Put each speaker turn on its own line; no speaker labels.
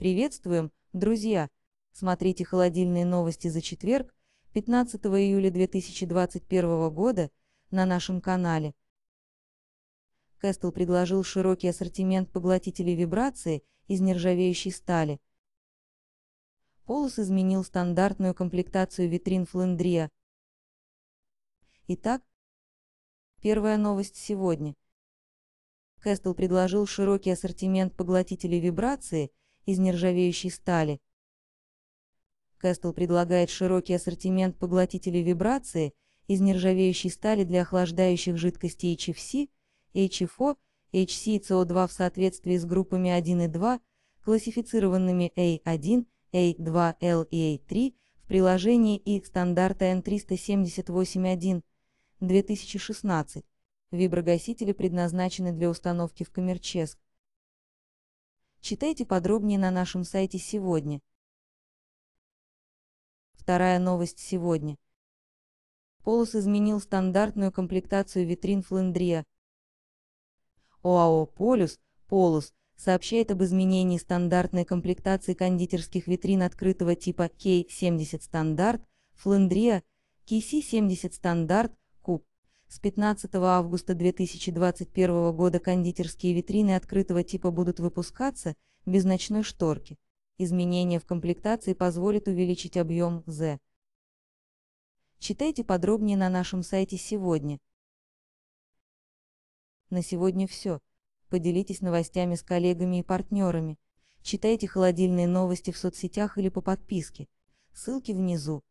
Приветствуем, друзья! Смотрите холодильные новости за четверг, 15 июля 2021 года, на нашем канале. Кэстл предложил широкий ассортимент поглотителей вибрации из нержавеющей стали. Полос изменил стандартную комплектацию витрин Флэндрия. Итак, первая новость сегодня. Кэстл предложил широкий ассортимент поглотителей вибрации из нержавеющей стали. Кэстл предлагает широкий ассортимент поглотителей вибрации из нержавеющей стали для охлаждающих жидкостей HFC, HFO, HC и CO2 в соответствии с группами 1 и 2, классифицированными A1, A2, L и A3 а в приложении и стандарта N378.1 2016. Виброгасители предназначены для установки в коммерческ. Читайте подробнее на нашем сайте сегодня. Вторая новость сегодня. Полос изменил стандартную комплектацию витрин Фландрия. ОАО «Полюс» Полос сообщает об изменении стандартной комплектации кондитерских витрин открытого типа K70 стандарт, Фландрия, KC70 стандарт, с 15 августа 2021 года кондитерские витрины открытого типа будут выпускаться без ночной шторки. Изменения в комплектации позволят увеличить объем Z. Читайте подробнее на нашем сайте сегодня. На сегодня все. Поделитесь новостями с коллегами и партнерами. Читайте холодильные новости в соцсетях или по подписке. Ссылки внизу.